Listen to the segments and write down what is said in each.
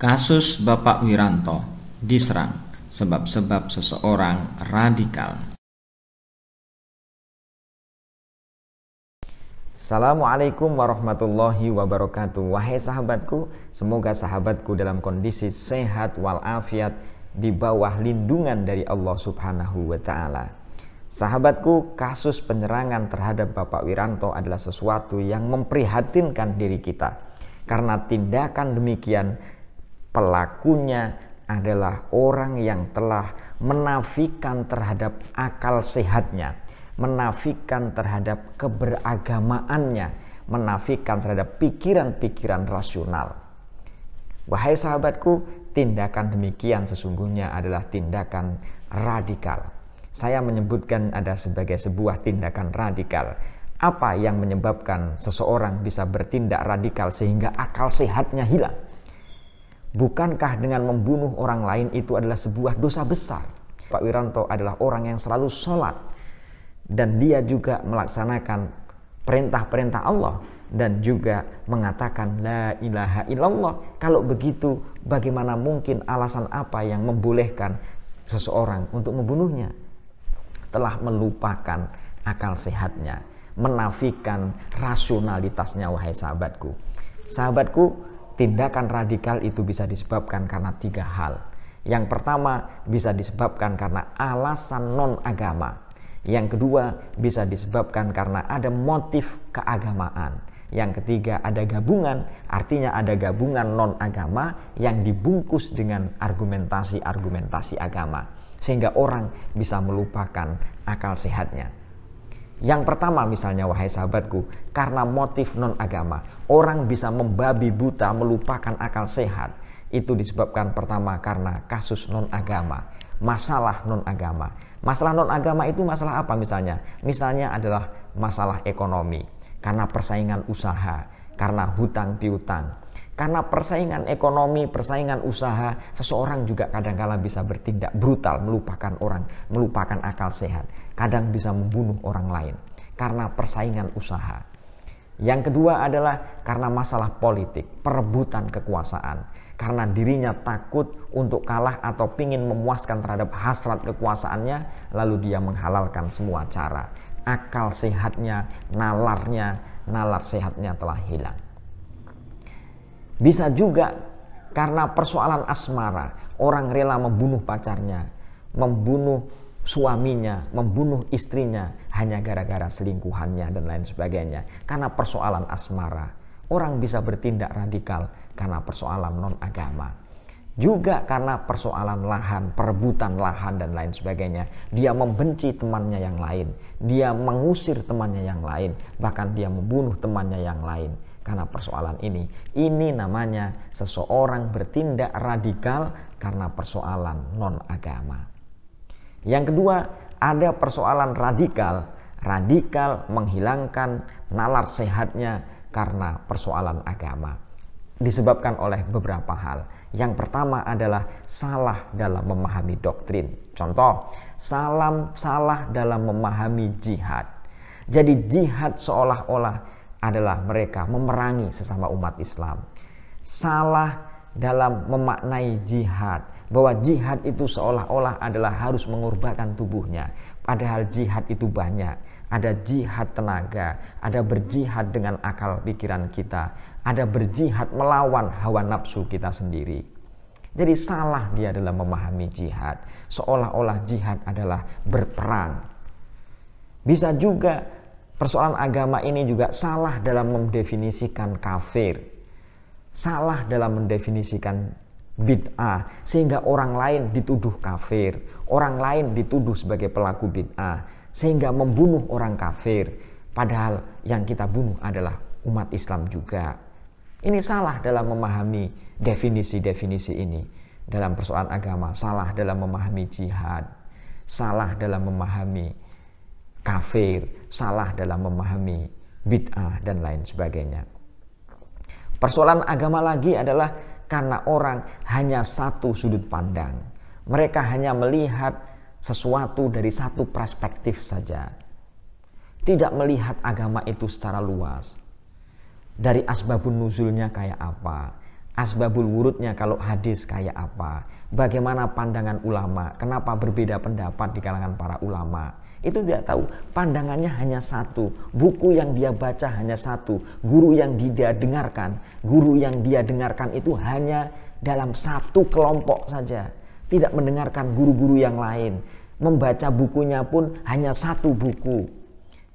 Kasus Bapak Wiranto diserang sebab-sebab seseorang radikal. Assalamualaikum warahmatullahi wabarakatuh. Wahai sahabatku, semoga sahabatku dalam kondisi sehat walafiat di bawah lindungan dari Allah Subhanahu wa taala. Sahabatku, kasus penyerangan terhadap Bapak Wiranto adalah sesuatu yang memprihatinkan diri kita. Karena tindakan demikian Pelakunya adalah orang yang telah menafikan terhadap akal sehatnya, menafikan terhadap keberagamaannya, menafikan terhadap pikiran-pikiran rasional. Wahai sahabatku, tindakan demikian sesungguhnya adalah tindakan radikal. Saya menyebutkan ada sebagai sebuah tindakan radikal. Apa yang menyebabkan seseorang bisa bertindak radikal sehingga akal sehatnya hilang? Bukankah dengan membunuh orang lain itu adalah sebuah dosa besar? Pak Wiranto adalah orang yang selalu sholat dan dia juga melaksanakan perintah-perintah Allah dan juga mengatakan la ilaha illallah. Kalau begitu bagaimana mungkin alasan apa yang membolehkan seseorang untuk membunuhnya? Telah melupakan akal sehatnya, menafikan rasionalitasnya wahai sahabatku. Sahabatku, tindakan radikal itu bisa disebabkan karena tiga hal. Yang pertama bisa disebabkan karena alasan non agama. Yang kedua bisa disebabkan karena ada motif keagamaan. Yang ketiga ada gabungan, artinya ada gabungan non agama yang dibungkus dengan argumentasi-argumentasi agama sehingga orang bisa melupakan akal sehatnya. Yang pertama misalnya wahai sahabatku, karena motif non agama, orang bisa membabi buta melupakan akal sehat. Itu disebabkan pertama karena kasus non agama, masalah non agama. Masalah non agama itu masalah apa misalnya? Misalnya adalah masalah ekonomi, karena persaingan usaha, karena hutang piutang, karena persaingan ekonomi, persaingan usaha, seseorang juga kadangkala bisa bertindak brutal, melupakan orang, melupakan akal sehat. Kadang bisa membunuh orang lain karena persaingan usaha. Yang kedua adalah karena masalah politik, perebutan kekuasaan. Karena dirinya takut untuk kalah atau pingin memuaskan terhadap hasrat kekuasaannya, lalu dia menghalalkan semua cara. Akal sehatnya, nalarnya, nalar sehatnya telah hilang. Bisa juga karena persoalan asmara, orang rela membunuh pacarnya, membunuh suaminya, membunuh istrinya hanya gara-gara selingkuhannya dan lain sebagainya. Karena persoalan asmara, orang bisa bertindak radikal karena persoalan non agama. Juga karena persoalan lahan, perebutan lahan dan lain sebagainya. Dia membenci temannya yang lain, dia mengusir temannya yang lain, bahkan dia membunuh temannya yang lain karena persoalan ini. Ini namanya seseorang bertindak radikal karena persoalan non-agama. Yang kedua, ada persoalan radikal. Radikal menghilangkan nalar sehatnya karena persoalan agama. Disebabkan oleh beberapa hal. Yang pertama adalah salah dalam memahami doktrin. Contoh, salam salah dalam memahami jihad. Jadi jihad seolah-olah adalah mereka memerangi sesama umat Islam. Salah dalam memaknai jihad, bahwa jihad itu seolah-olah adalah harus mengorbankan tubuhnya, padahal jihad itu banyak. Ada jihad tenaga, ada berjihad dengan akal pikiran kita, ada berjihad melawan hawa nafsu kita sendiri. Jadi salah dia dalam memahami jihad, seolah-olah jihad adalah berperang. Bisa juga persoalan agama ini juga salah dalam mendefinisikan kafir, salah dalam mendefinisikan bid'ah, sehingga orang lain dituduh kafir, orang lain dituduh sebagai pelaku bid'ah, sehingga membunuh orang kafir, padahal yang kita bunuh adalah umat Islam juga. Ini salah dalam memahami definisi-definisi ini dalam persoalan agama, salah dalam memahami jihad, salah dalam memahami kafir, salah dalam memahami bid'ah dan lain sebagainya. Persoalan agama lagi adalah karena orang hanya satu sudut pandang. Mereka hanya melihat sesuatu dari satu perspektif saja. Tidak melihat agama itu secara luas. Dari asbabun nuzulnya kayak apa, asbabul wurudnya kalau hadis kayak apa, bagaimana pandangan ulama, kenapa berbeda pendapat di kalangan para ulama, itu tidak tahu pandangannya hanya satu buku yang dia baca hanya satu guru yang dia dengarkan guru yang dia dengarkan itu hanya dalam satu kelompok saja tidak mendengarkan guru-guru yang lain membaca bukunya pun hanya satu buku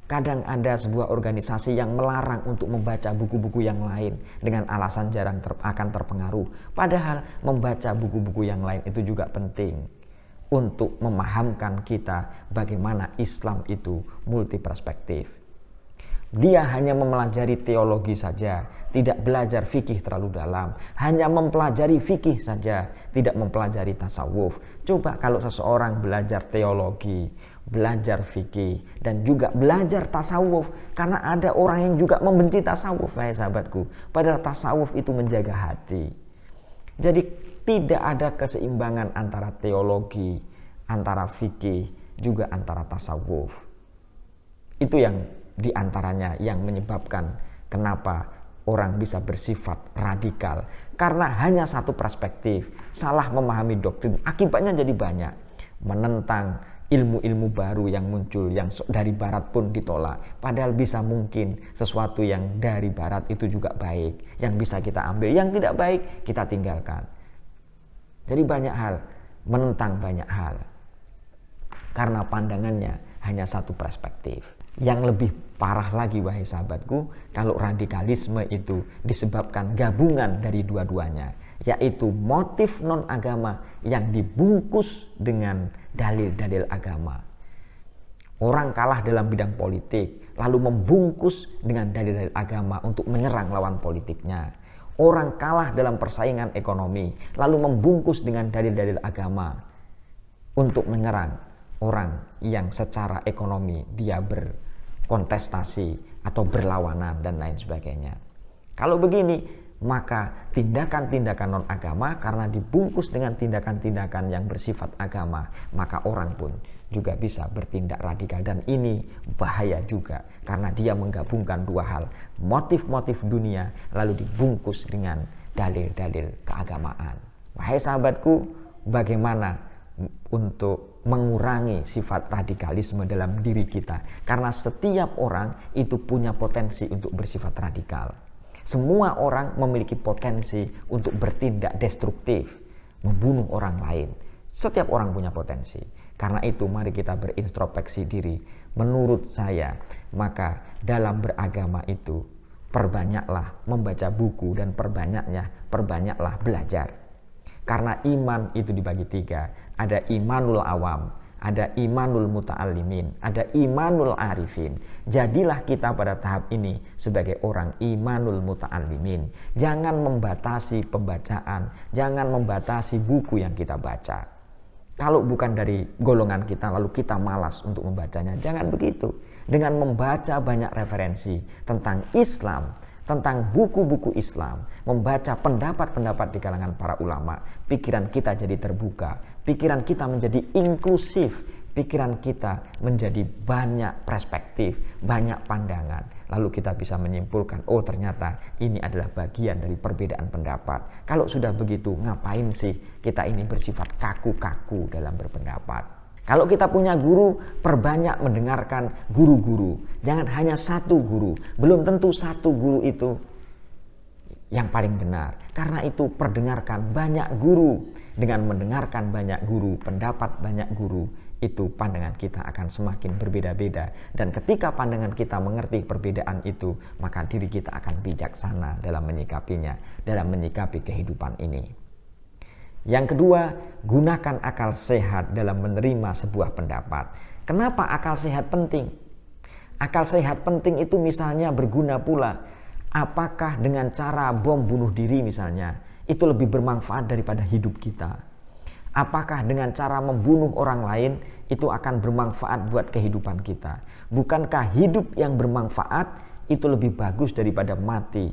kadang ada sebuah organisasi yang melarang untuk membaca buku-buku yang lain dengan alasan jarang ter akan terpengaruh padahal membaca buku-buku yang lain itu juga penting untuk memahamkan kita bagaimana Islam itu multi perspektif. Dia hanya mempelajari teologi saja, tidak belajar fikih terlalu dalam, hanya mempelajari fikih saja, tidak mempelajari tasawuf. Coba kalau seseorang belajar teologi, belajar fikih dan juga belajar tasawuf karena ada orang yang juga membenci tasawuf ya sahabatku padahal tasawuf itu menjaga hati jadi tidak ada keseimbangan antara teologi, antara fikih, juga antara tasawuf. Itu yang diantaranya yang menyebabkan kenapa orang bisa bersifat radikal. Karena hanya satu perspektif, salah memahami doktrin, akibatnya jadi banyak. Menentang ilmu-ilmu baru yang muncul yang dari barat pun ditolak padahal bisa mungkin sesuatu yang dari barat itu juga baik yang bisa kita ambil yang tidak baik kita tinggalkan jadi banyak hal, menentang banyak hal. Karena pandangannya hanya satu perspektif. Yang lebih parah lagi wahai sahabatku, kalau radikalisme itu disebabkan gabungan dari dua-duanya, yaitu motif non agama yang dibungkus dengan dalil-dalil agama. Orang kalah dalam bidang politik, lalu membungkus dengan dalil-dalil agama untuk menyerang lawan politiknya orang kalah dalam persaingan ekonomi, lalu membungkus dengan dalil-dalil agama untuk menyerang orang yang secara ekonomi dia berkontestasi atau berlawanan dan lain sebagainya. Kalau begini, maka tindakan-tindakan non agama karena dibungkus dengan tindakan-tindakan yang bersifat agama maka orang pun juga bisa bertindak radikal dan ini bahaya juga karena dia menggabungkan dua hal motif-motif dunia lalu dibungkus dengan dalil-dalil keagamaan wahai sahabatku bagaimana untuk mengurangi sifat radikalisme dalam diri kita karena setiap orang itu punya potensi untuk bersifat radikal semua orang memiliki potensi untuk bertindak destruktif, membunuh orang lain. Setiap orang punya potensi. Karena itu mari kita berintrospeksi diri. Menurut saya, maka dalam beragama itu perbanyaklah membaca buku dan perbanyaknya perbanyaklah belajar. Karena iman itu dibagi tiga. Ada imanul awam, ada imanul muta'alimin, ada imanul arifin. Jadilah kita pada tahap ini sebagai orang imanul muta'alimin. Jangan membatasi pembacaan, jangan membatasi buku yang kita baca. Kalau bukan dari golongan kita lalu kita malas untuk membacanya, jangan begitu. Dengan membaca banyak referensi tentang Islam, tentang buku-buku Islam, membaca pendapat-pendapat di kalangan para ulama, pikiran kita jadi terbuka, pikiran kita menjadi inklusif, pikiran kita menjadi banyak perspektif, banyak pandangan. Lalu kita bisa menyimpulkan, oh ternyata ini adalah bagian dari perbedaan pendapat. Kalau sudah begitu, ngapain sih kita ini bersifat kaku-kaku dalam berpendapat? Kalau kita punya guru, perbanyak mendengarkan guru-guru. Jangan hanya satu guru. Belum tentu satu guru itu yang paling benar. Karena itu perdengarkan banyak guru. Dengan mendengarkan banyak guru, pendapat banyak guru, itu pandangan kita akan semakin berbeda-beda. Dan ketika pandangan kita mengerti perbedaan itu, maka diri kita akan bijaksana dalam menyikapinya, dalam menyikapi kehidupan ini. Yang kedua, gunakan akal sehat dalam menerima sebuah pendapat. Kenapa akal sehat penting? Akal sehat penting itu misalnya berguna pula. Apakah dengan cara bom bunuh diri misalnya, itu lebih bermanfaat daripada hidup kita? Apakah dengan cara membunuh orang lain itu akan bermanfaat buat kehidupan kita? Bukankah hidup yang bermanfaat itu lebih bagus daripada mati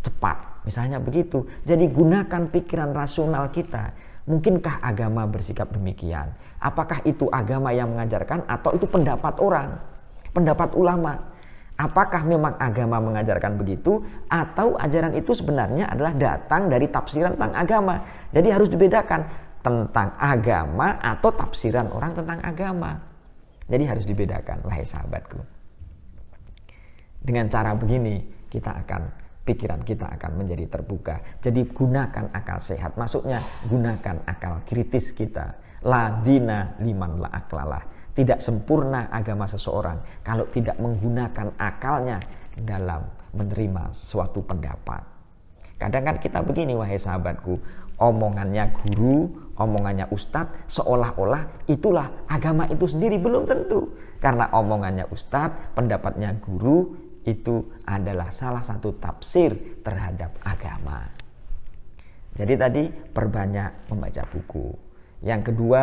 cepat? Misalnya begitu. Jadi gunakan pikiran rasional kita. Mungkinkah agama bersikap demikian? Apakah itu agama yang mengajarkan atau itu pendapat orang? Pendapat ulama. Apakah memang agama mengajarkan begitu atau ajaran itu sebenarnya adalah datang dari tafsiran tentang agama. Jadi harus dibedakan tentang agama atau tafsiran orang tentang agama. Jadi harus dibedakan, wahai sahabatku. Dengan cara begini kita akan pikiran kita akan menjadi terbuka. Jadi gunakan akal sehat, maksudnya gunakan akal kritis kita. La dina liman la aklalah. Tidak sempurna agama seseorang kalau tidak menggunakan akalnya dalam menerima suatu pendapat. Kadang kan kita begini wahai sahabatku, omongannya guru, omongannya ustadz seolah-olah itulah agama itu sendiri belum tentu. Karena omongannya ustadz, pendapatnya guru, itu adalah salah satu tafsir terhadap agama. Jadi tadi perbanyak membaca buku. Yang kedua,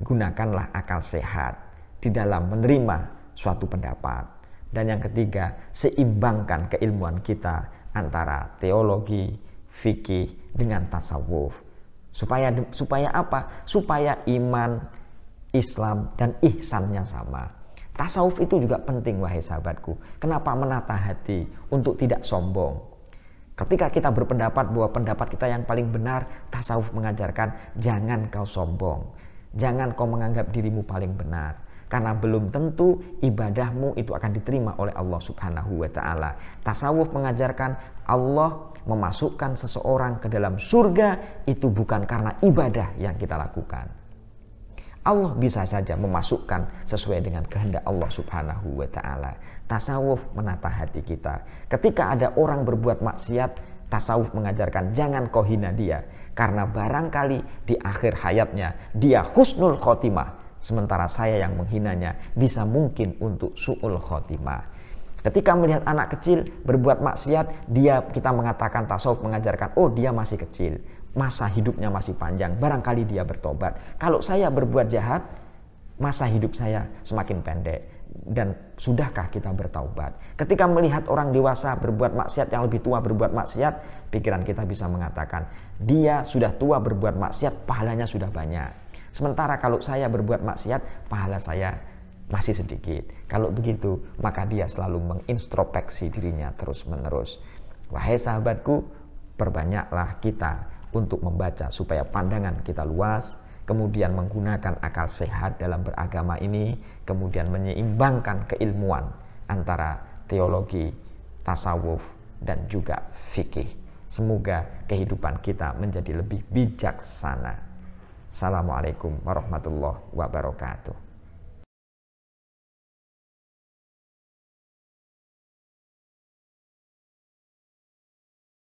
gunakanlah akal sehat di dalam menerima suatu pendapat. Dan yang ketiga, seimbangkan keilmuan kita antara teologi, fikih dengan tasawuf. Supaya supaya apa? Supaya iman, Islam dan ihsannya sama Tasawuf itu juga penting wahai sahabatku. Kenapa menata hati untuk tidak sombong? Ketika kita berpendapat bahwa pendapat kita yang paling benar, tasawuf mengajarkan jangan kau sombong. Jangan kau menganggap dirimu paling benar karena belum tentu ibadahmu itu akan diterima oleh Allah Subhanahu wa taala. Tasawuf mengajarkan Allah memasukkan seseorang ke dalam surga itu bukan karena ibadah yang kita lakukan, Allah bisa saja memasukkan sesuai dengan kehendak Allah Subhanahu wa taala. Tasawuf menata hati kita. Ketika ada orang berbuat maksiat, tasawuf mengajarkan jangan kau hina dia karena barangkali di akhir hayatnya dia husnul khotimah sementara saya yang menghinanya bisa mungkin untuk suul khotimah. Ketika melihat anak kecil berbuat maksiat, dia kita mengatakan tasawuf mengajarkan, oh dia masih kecil masa hidupnya masih panjang, barangkali dia bertobat. Kalau saya berbuat jahat, masa hidup saya semakin pendek. Dan sudahkah kita bertaubat? Ketika melihat orang dewasa berbuat maksiat, yang lebih tua berbuat maksiat, pikiran kita bisa mengatakan, dia sudah tua berbuat maksiat, pahalanya sudah banyak. Sementara kalau saya berbuat maksiat, pahala saya masih sedikit. Kalau begitu, maka dia selalu mengintrospeksi dirinya terus-menerus. Wahai sahabatku, perbanyaklah kita untuk membaca supaya pandangan kita luas, kemudian menggunakan akal sehat dalam beragama ini, kemudian menyeimbangkan keilmuan antara teologi, tasawuf, dan juga fikih. Semoga kehidupan kita menjadi lebih bijaksana. Assalamualaikum warahmatullahi wabarakatuh.